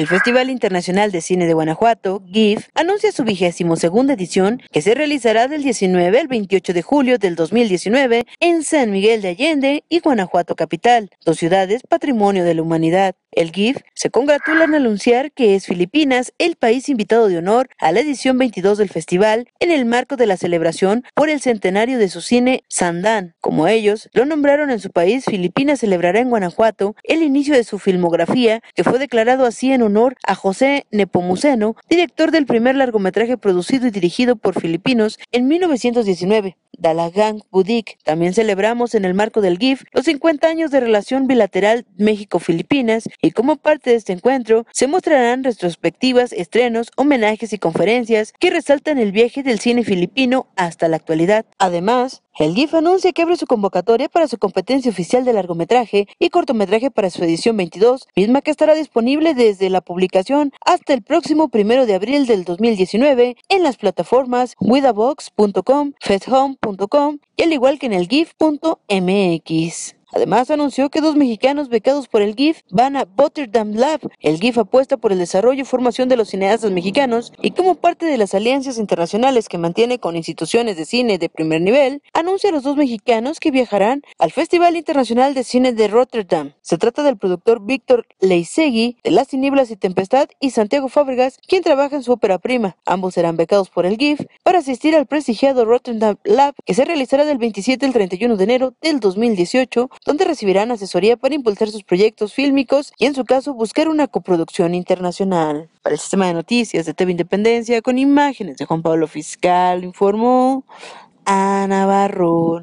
El Festival Internacional de Cine de Guanajuato, GIF, anuncia su vigésimo segunda edición que se realizará del 19 al 28 de julio del 2019 en San Miguel de Allende y Guanajuato Capital, dos ciudades patrimonio de la humanidad. El GIF se congratula en anunciar que es Filipinas el país invitado de honor a la edición 22 del festival en el marco de la celebración por el centenario de su cine Sandán. Como ellos lo nombraron en su país, Filipinas celebrará en Guanajuato el inicio de su filmografía, que fue declarado así en honor a José Nepomuceno, director del primer largometraje producido y dirigido por filipinos en 1919. Dalagang Budik. También celebramos en el marco del GIF los 50 años de relación bilateral México-Filipinas y como parte de este encuentro se mostrarán retrospectivas, estrenos, homenajes y conferencias que resaltan el viaje del cine filipino hasta la actualidad. Además, el GIF anuncia que abre su convocatoria para su competencia oficial de largometraje y cortometraje para su edición 22, misma que estará disponible desde la publicación hasta el próximo primero de abril del 2019 en las plataformas widabox.com, festhome.com y al igual que en el GIF.mx. Además, anunció que dos mexicanos becados por el GIF van a Rotterdam Lab. El GIF apuesta por el desarrollo y formación de los cineastas mexicanos y como parte de las alianzas internacionales que mantiene con instituciones de cine de primer nivel, anuncia a los dos mexicanos que viajarán al Festival Internacional de Cine de Rotterdam. Se trata del productor Víctor Leisegui, de Las Tinieblas y Tempestad, y Santiago Fábregas, quien trabaja en su ópera prima. Ambos serán becados por el GIF para asistir al prestigiado Rotterdam Lab, que se realizará del 27 al 31 de enero del 2018 donde recibirán asesoría para impulsar sus proyectos fílmicos y en su caso buscar una coproducción internacional. Para el sistema de noticias de TV Independencia, con imágenes de Juan Pablo Fiscal, informó Ana Barrón.